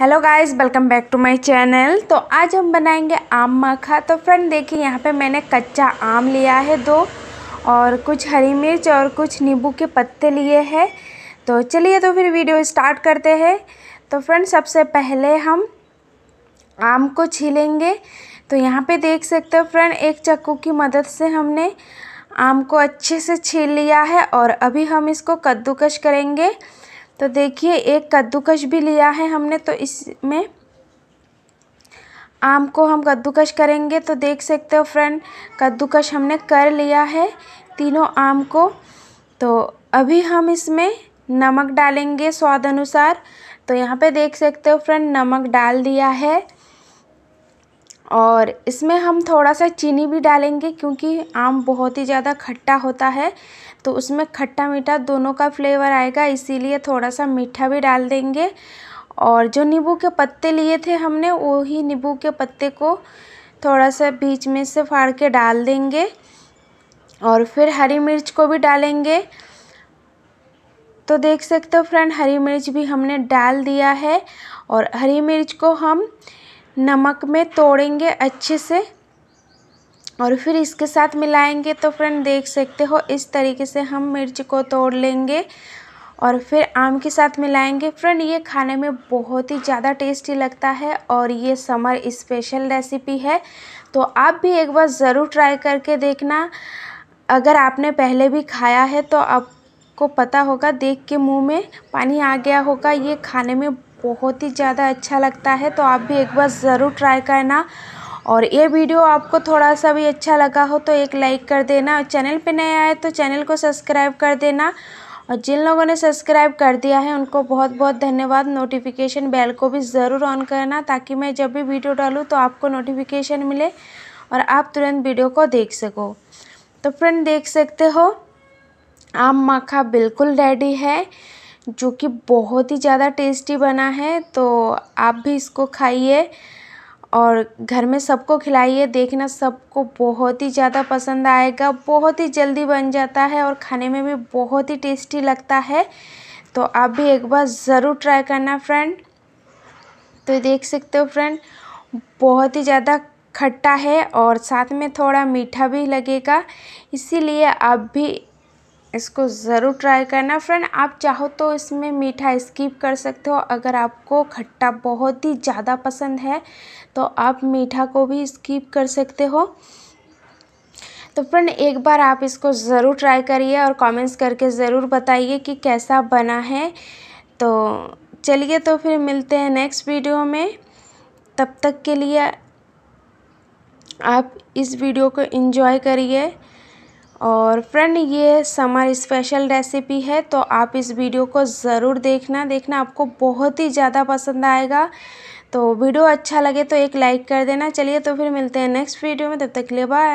hello guys welcome back to my channel तो आज हम बनाएंगे आम माखा तो फ्रेंड देखिए यहाँ पे मैंने कच्चा आम लिया है दो और कुछ हरी मिर्च और कुछ नींबू के पत्ते लिए हैं तो चलिए तो फिर वीडियो स्टार्ट करते हैं तो फ्रेंड सबसे पहले हम आम को छीलेंगे तो यहाँ पे देख सकते हो फ्रेंड एक चक्कू की मदद से हमने आम को अच्छे से छील लिया है और अभी हम इसको कद्दूकश करेंगे तो देखिए एक कद्दूकस भी लिया है हमने तो इसमें आम को हम कद्दूकस करेंगे तो देख सकते हो फ्रेंड कद्दूकश हमने कर लिया है तीनों आम को तो अभी हम इसमें नमक डालेंगे स्वाद अनुसार तो यहाँ पे देख सकते हो फ्रेंड नमक डाल दिया है और इसमें हम थोड़ा सा चीनी भी डालेंगे क्योंकि आम बहुत ही ज़्यादा खट्टा होता है तो उसमें खट्टा मीठा दोनों का फ्लेवर आएगा इसीलिए थोड़ा सा मीठा भी डाल देंगे और जो नींबू के पत्ते लिए थे हमने वो ही नींबू के पत्ते को थोड़ा सा बीच में से फाड़ के डाल देंगे और फिर हरी मिर्च को भी डालेंगे तो देख सकते हो फ्रेंड हरी मिर्च भी हमने डाल दिया है और हरी मिर्च को हम नमक में तोड़ेंगे अच्छे से और फिर इसके साथ मिलाएंगे तो फ्रेंड देख सकते हो इस तरीके से हम मिर्च को तोड़ लेंगे और फिर आम के साथ मिलाएंगे फ्रेंड ये खाने में बहुत ही ज़्यादा टेस्टी लगता है और ये समर स्पेशल रेसिपी है तो आप भी एक बार ज़रूर ट्राई करके देखना अगर आपने पहले भी खाया है तो आपको पता होगा देख के मुंह में पानी आ गया होगा ये खाने में बहुत ही ज़्यादा अच्छा लगता है तो आप भी एक बार ज़रूर ट्राई करना और ये वीडियो आपको थोड़ा सा भी अच्छा लगा हो तो एक लाइक कर देना और चैनल पे नए आए तो चैनल को सब्सक्राइब कर देना और जिन लोगों ने सब्सक्राइब कर दिया है उनको बहुत बहुत धन्यवाद नोटिफिकेशन बेल को भी ज़रूर ऑन करना ताकि मैं जब भी वीडियो डालूँ तो आपको नोटिफिकेशन मिले और आप तुरंत वीडियो को देख सको तो फ्रेंड देख सकते हो आम माखा बिल्कुल रेडी है जो कि बहुत ही ज़्यादा टेस्टी बना है तो आप भी इसको खाइए और घर में सबको खिलाइए देखना सबको बहुत ही ज़्यादा पसंद आएगा बहुत ही जल्दी बन जाता है और खाने में भी बहुत ही टेस्टी लगता है तो आप भी एक बार ज़रूर ट्राई करना फ्रेंड तो देख सकते हो फ्रेंड बहुत ही ज़्यादा खट्टा है और साथ में थोड़ा मीठा भी लगेगा इसीलिए आप भी इसको ज़रूर ट्राई करना फ्रेंड आप चाहो तो इसमें मीठा स्किप कर सकते हो अगर आपको खट्टा बहुत ही ज़्यादा पसंद है तो आप मीठा को भी स्किप कर सकते हो तो फ्रेंड एक बार आप इसको ज़रूर ट्राई करिए और कमेंट्स करके ज़रूर बताइए कि कैसा बना है तो चलिए तो फिर मिलते हैं नेक्स्ट वीडियो में तब तक के लिए आप इस वीडियो को इन्जॉय करिए और फ्रेंड ये समर स्पेशल रेसिपी है तो आप इस वीडियो को ज़रूर देखना देखना आपको बहुत ही ज़्यादा पसंद आएगा तो वीडियो अच्छा लगे तो एक लाइक कर देना चलिए तो फिर मिलते हैं नेक्स्ट वीडियो में तब तक के लिए बाय